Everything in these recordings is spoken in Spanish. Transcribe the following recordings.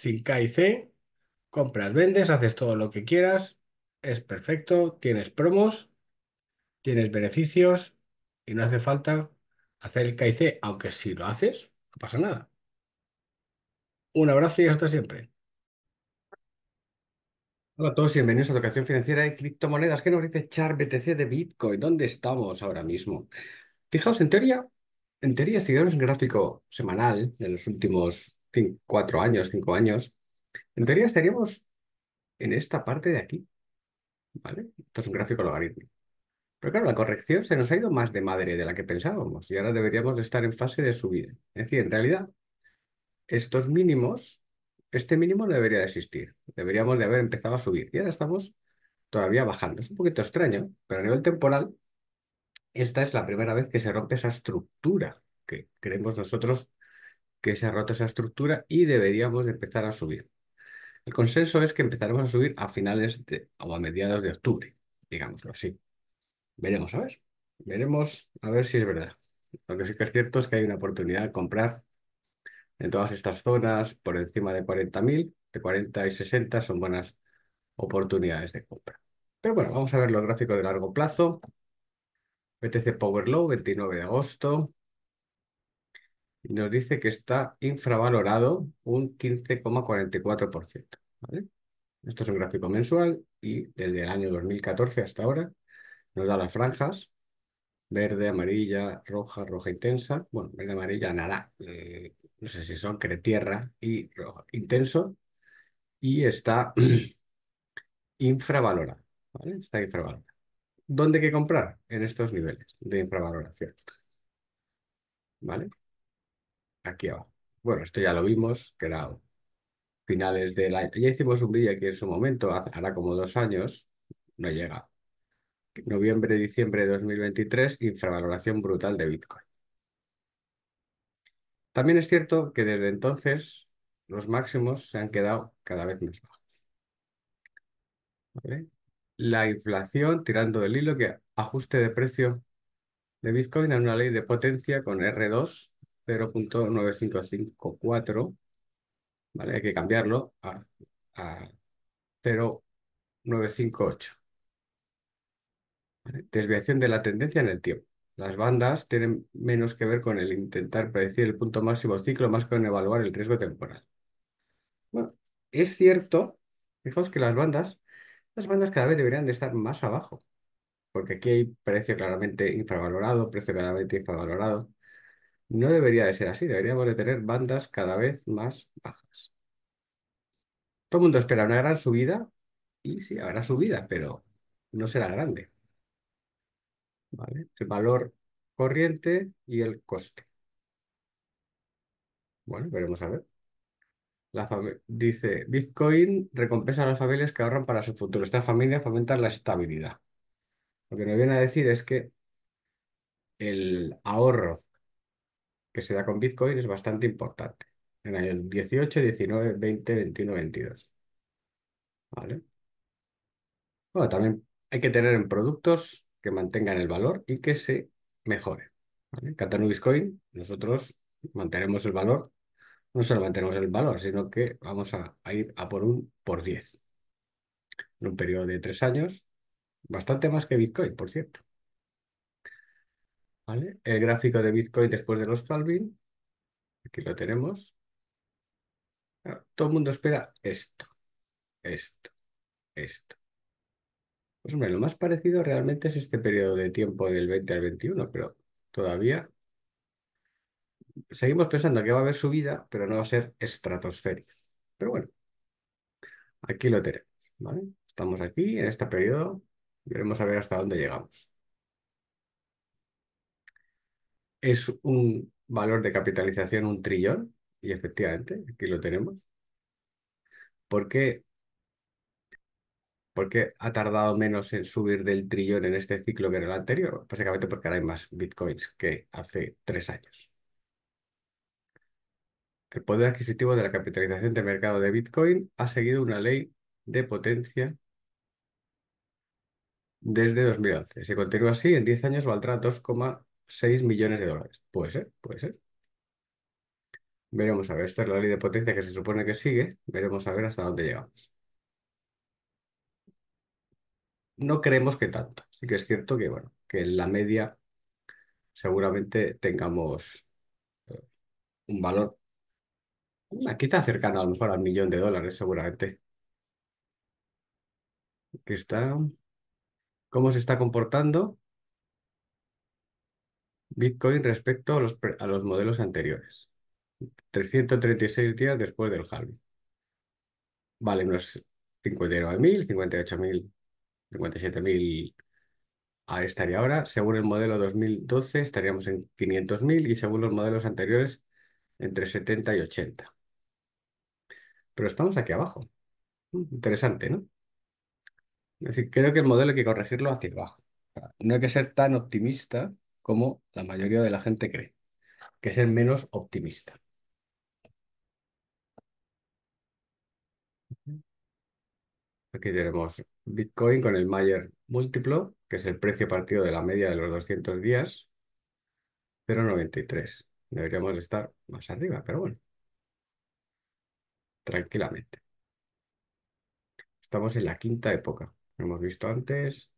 sin K C, compras, vendes, haces todo lo que quieras, es perfecto, tienes promos, tienes beneficios y no hace falta hacer el K aunque si lo haces, no pasa nada. Un abrazo y hasta siempre. Hola a todos, y bienvenidos a Educación Financiera y Criptomonedas. ¿Qué nos dice Char BTC de Bitcoin? ¿Dónde estamos ahora mismo? Fijaos, en teoría, en teoría, si vemos un gráfico semanal de los últimos cuatro años, cinco años, en teoría estaríamos en esta parte de aquí. ¿Vale? Esto es un gráfico logarítmico. Pero claro, la corrección se nos ha ido más de madre de la que pensábamos y ahora deberíamos de estar en fase de subida. Es decir, en realidad, estos mínimos, este mínimo no debería de existir. Deberíamos de haber empezado a subir y ahora estamos todavía bajando. Es un poquito extraño, pero a nivel temporal, esta es la primera vez que se rompe esa estructura que creemos nosotros que se ha roto esa estructura y deberíamos empezar a subir. El consenso es que empezaremos a subir a finales de, o a mediados de octubre, digámoslo así. Veremos, a ver. Veremos a ver si es verdad. Lo que sí que es cierto es que hay una oportunidad de comprar en todas estas zonas por encima de 40.000, de 40 y 60 son buenas oportunidades de compra. Pero bueno, vamos a ver los gráficos de largo plazo. BTC Power Low, 29 de agosto y nos dice que está infravalorado un 15,44%. ¿vale? Esto es un gráfico mensual y desde el año 2014 hasta ahora nos da las franjas verde, amarilla, roja, roja intensa, bueno, verde, amarilla, nada eh, no sé si son tierra y rojo intenso, y está infravalorado, ¿vale? Está infravalorado. ¿Dónde hay que comprar? En estos niveles de infravaloración, ¿vale? aquí abajo. Bueno, esto ya lo vimos, que era finales del año. Ya hicimos un vídeo aquí en su momento, hará como dos años, no llega. Noviembre, diciembre de 2023, infravaloración brutal de Bitcoin. También es cierto que desde entonces los máximos se han quedado cada vez más bajos. La inflación, tirando del hilo, que ajuste de precio de Bitcoin a una ley de potencia con R2 0.9554, ¿vale? Hay que cambiarlo a, a 0.958. Desviación de la tendencia en el tiempo. Las bandas tienen menos que ver con el intentar predecir el punto máximo ciclo más que con evaluar el riesgo temporal. Bueno, es cierto, fijaos que las bandas, las bandas cada vez deberían de estar más abajo, porque aquí hay precio claramente infravalorado, precio claramente infravalorado. No debería de ser así, deberíamos de tener bandas cada vez más bajas. Todo el mundo espera una gran subida y sí, habrá subida, pero no será grande. ¿Vale? El valor corriente y el coste. Bueno, veremos a ver. La dice, Bitcoin recompensa a las familias que ahorran para su futuro. Esta familia fomenta la estabilidad. Lo que nos viene a decir es que el ahorro que se da con Bitcoin es bastante importante. En el 18, 19, 20, 21, 22. ¿Vale? Bueno, también hay que tener en productos que mantengan el valor y que se mejoren, ¿vale? Bitcoin nosotros mantenemos el valor, no solo mantenemos el valor, sino que vamos a, ir a por un por 10 en un periodo de tres años, bastante más que Bitcoin, por cierto. El gráfico de Bitcoin después de los calvin, aquí lo tenemos. Ah, todo el mundo espera esto, esto, esto. Pues hombre, lo más parecido realmente es este periodo de tiempo del 20 al 21, pero todavía seguimos pensando que va a haber subida, pero no va a ser estratosférico. Pero bueno, aquí lo tenemos, ¿vale? Estamos aquí en este periodo, veremos a ver hasta dónde llegamos. es un valor de capitalización un trillón, y efectivamente, aquí lo tenemos. ¿Por qué? ha tardado menos en subir del trillón en este ciclo que en el anterior? Básicamente porque ahora hay más bitcoins que hace tres años. El poder adquisitivo de la capitalización de mercado de bitcoin ha seguido una ley de potencia desde 2011. Si continúa así, en 10 años valdrá 2, 6 millones de dólares. Puede ser, puede ser. Veremos a ver. Esta es la ley de potencia que se supone que sigue. Veremos a ver hasta dónde llegamos. No creemos que tanto. Así que es cierto que, bueno, que en la media seguramente tengamos eh, un valor quizá cercano a lo mejor al millón de dólares, seguramente. aquí está. ¿Cómo se está comportando? Bitcoin respecto a los, modelos anteriores. 336 días después del halving. Vale, unos 59.000, 58.000, 57.000 ahí estaría ahora. Según el modelo 2012 estaríamos en 500.000 y según los modelos anteriores entre 70 y 80. Pero estamos aquí abajo. Interesante, ¿no? Es decir, creo que el modelo hay que corregirlo hacia abajo. No hay que ser tan optimista como la mayoría de la gente cree, que es el menos optimista. Aquí tenemos Bitcoin con el Mayer múltiplo, que es el precio partido de la media de los 200 días, 0,93. Deberíamos estar más arriba, pero bueno, tranquilamente. Estamos en la quinta época. Hemos visto antes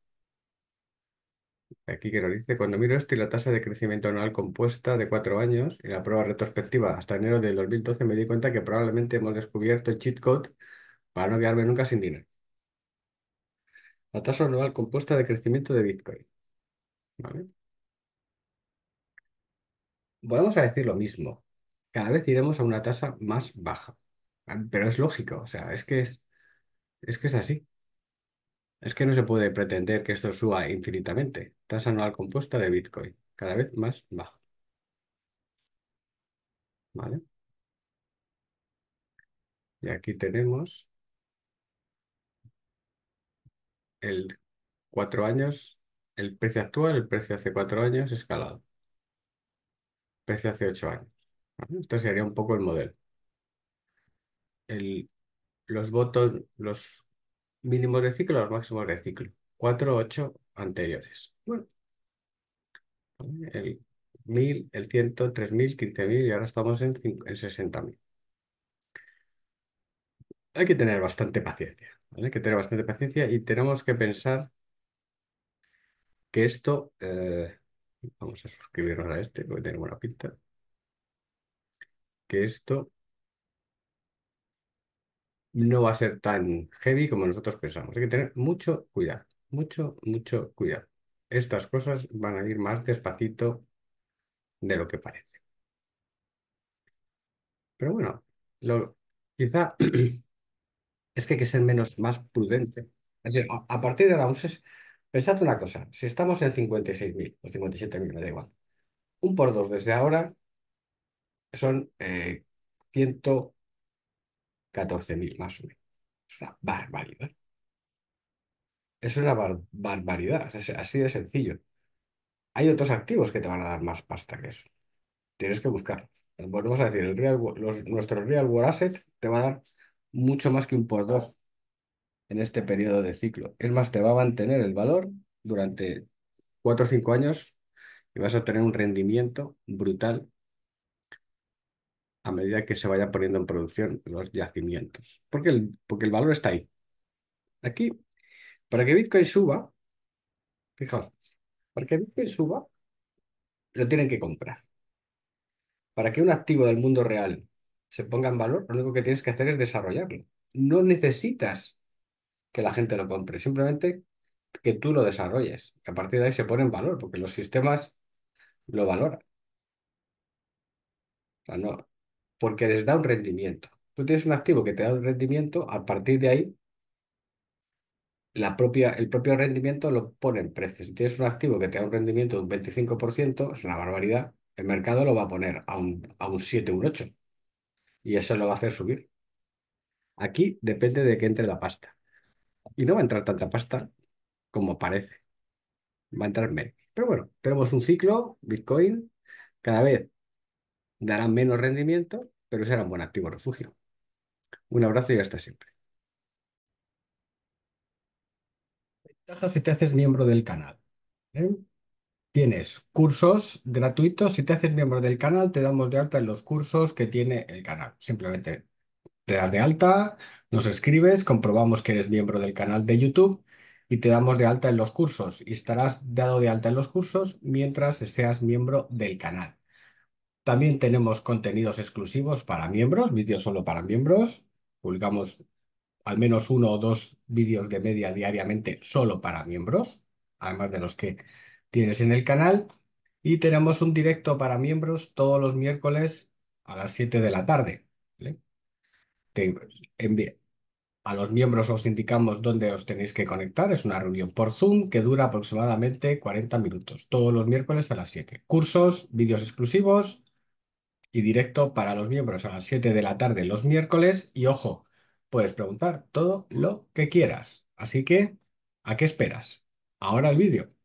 Aquí que nos dice, cuando miro esto y la tasa de crecimiento anual compuesta de cuatro años en la prueba retrospectiva hasta enero del 2012 me di cuenta que probablemente hemos descubierto el cheat code para no quedarme nunca sin dinero. La tasa anual compuesta de crecimiento de Bitcoin. ¿Vale? Volvemos a decir lo mismo. Cada vez iremos a una tasa más baja. Pero es lógico, o sea, es que es, es que es así. Es que no se puede pretender que esto suba infinitamente. Tasa anual compuesta de Bitcoin, cada vez más baja. ¿Vale? Y aquí tenemos el cuatro años, el precio actual, el precio hace cuatro años escalado. Precio hace ocho años. Esto sería un poco el modelo. El, los votos, los mínimos de ciclo los máximos de ciclo. 4, 8 anteriores. Bueno, el 1000, el 100, 3000, 15000 y ahora estamos en, 60000. Hay que tener bastante paciencia, Hay que tener bastante paciencia y tenemos que pensar que esto... Eh, vamos a suscribirnos a este porque tiene buena pinta. Que esto no va a ser tan heavy como nosotros pensamos. Hay que tener mucho cuidado, mucho, mucho cuidado. Estas cosas van a ir más despacito de lo que parece. Pero bueno, lo, quizá es que hay que ser menos, más prudente. a, partir de ahora, pensad una cosa, si estamos en 56.000 o 57.000, me da igual. Un por dos desde ahora son eh, 100 14.000 más o menos. Es una barbaridad. Es una barbaridad, así de sencillo. Hay otros activos que te van a dar más pasta que eso. Tienes que buscar. Volvemos a decir, el nuestro real world asset te va a dar mucho más que un por dos en este periodo de ciclo. Es más, te va a mantener el valor durante 4 o 5 años y vas a obtener un rendimiento brutal a medida que se vaya poniendo en producción los yacimientos, porque el, porque el valor está ahí. Aquí, para que Bitcoin suba, fijaos, para que Bitcoin suba, lo tienen que comprar. Para que un activo del mundo real se ponga en valor, lo único que tienes que hacer es desarrollarlo. No necesitas que la gente lo compre, simplemente que tú lo desarrolles. Que a partir de ahí se pone en valor, porque los sistemas lo valoran. O sea, no, porque les da un rendimiento. Tú tienes un activo que te da un rendimiento, a partir de ahí, la propia, el propio rendimiento lo pone en precios. Si tienes un activo que te da un rendimiento de un 25%, es una barbaridad, el mercado lo va a poner a un, a un 7, un 8. Y eso lo va a hacer subir. Aquí depende de que entre la pasta. Y no va a entrar tanta pasta como parece. Va a entrar menos. Pero bueno, tenemos un ciclo, Bitcoin, cada vez dará menos rendimiento pero será un buen activo refugio. Un abrazo y hasta siempre. Ventaja si te haces miembro del canal. ¿eh? Tienes cursos gratuitos. Si te haces miembro del canal, te damos de alta en los cursos que tiene el canal. Simplemente te das de alta, nos escribes, comprobamos que eres miembro del canal de YouTube y te damos de alta en los cursos. Y estarás dado de alta en los cursos mientras seas miembro del canal. También tenemos contenidos exclusivos para miembros, vídeos solo para miembros. Publicamos al menos uno o dos vídeos de media diariamente solo para miembros, además de los que tienes en el canal. Y tenemos un directo para miembros todos los miércoles a las 7 de la tarde. a los miembros os indicamos dónde os tenéis que conectar. Es una reunión por Zoom que dura aproximadamente 40 minutos, todos los miércoles a las 7. Cursos, vídeos exclusivos, y directo para los miembros a las 7 de la tarde los miércoles. Y ojo, puedes preguntar todo lo que quieras. Así que, ¿a qué esperas? Ahora el vídeo.